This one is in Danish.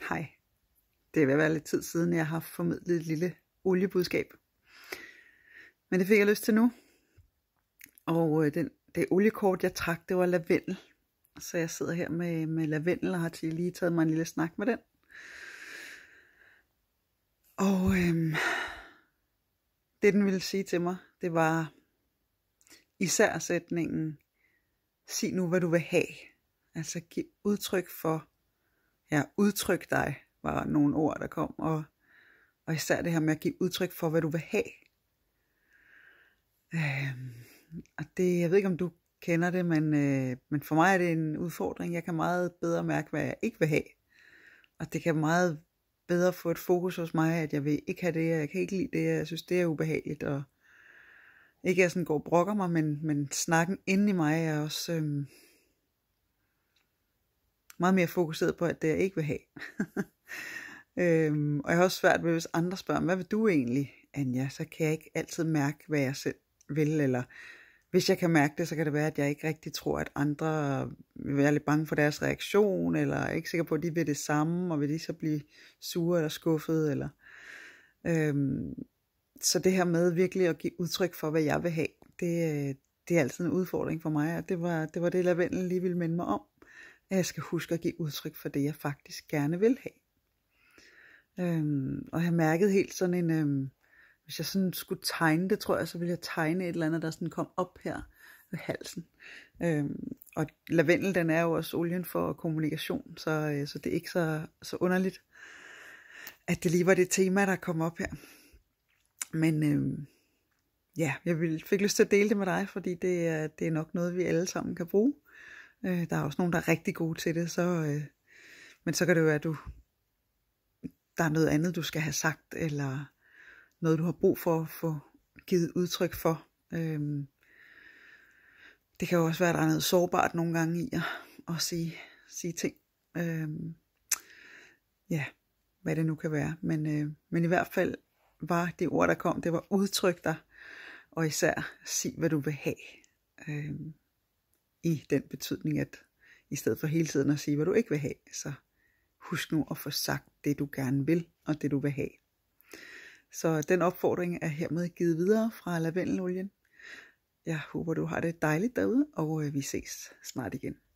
Hej. Det er ved at være lidt tid siden, jeg har formidlet et lille oliebudskab. Men det fik jeg lyst til nu. Og øh, den, det oliekort, jeg trak, det var lavendel. Så jeg sidder her med, med lavendel og har til lige taget mig en lille snak med den. Og øhm, det den ville sige til mig, det var især sætningen, sig nu hvad du vil have. Altså giv udtryk for, Ja, udtryk dig var nogle ord, der kom, og, og især det her med at give udtryk for, hvad du vil have. Øh, og det, jeg ved ikke, om du kender det, men, øh, men for mig er det en udfordring. Jeg kan meget bedre mærke, hvad jeg ikke vil have. Og det kan meget bedre få et fokus hos mig, at jeg vil ikke have det, jeg kan ikke lide det, jeg synes, det er ubehageligt. Og ikke at jeg sådan går og brokker mig, men, men snakken inde i mig er også... Øh, meget mere fokuseret på, at det jeg ikke vil have. øhm, og jeg har også svært ved, hvis andre spørger, hvad vil du egentlig, Anja? Så kan jeg ikke altid mærke, hvad jeg selv vil, eller hvis jeg kan mærke det, så kan det være, at jeg ikke rigtig tror, at andre vil være lidt bange for deres reaktion, eller er ikke sikker på, at de vil det samme, og vil de så blive sure eller skuffet. Eller, øhm, så det her med virkelig at give udtryk for, hvad jeg vil have, det, øh, det er altid en udfordring for mig, og det var det, var det lavendel lige ville minde mig om at jeg skal huske at give udtryk for det, jeg faktisk gerne vil have. Øhm, og jeg mærkede helt sådan en, øhm, hvis jeg sådan skulle tegne det, tror jeg, så ville jeg tegne et eller andet, der sådan kom op her ved halsen. Øhm, og lavendel, den er jo også olien for kommunikation, så, øh, så det er ikke så, så underligt, at det lige var det tema, der kom op her. Men øhm, ja, jeg fik lyst til at dele det med dig, fordi det er, det er nok noget, vi alle sammen kan bruge. Øh, der er også nogen, der er rigtig gode til det, så, øh, men så kan det jo være, at du, der er noget andet, du skal have sagt, eller noget, du har brug for at få givet udtryk for. Øh, det kan jo også være, at der er noget sårbart nogle gange i at, at sige, sige ting. Øh, ja, hvad det nu kan være. Men, øh, men i hvert fald var de ord, der kom, det var udtryk dig, og især sig, hvad du vil have. Øh, i den betydning, at i stedet for hele tiden at sige, hvad du ikke vil have, så husk nu at få sagt det, du gerne vil, og det du vil have. Så den opfordring er hermed givet videre fra lavendelolien. Jeg håber, du har det dejligt derude, og øh, vi ses snart igen.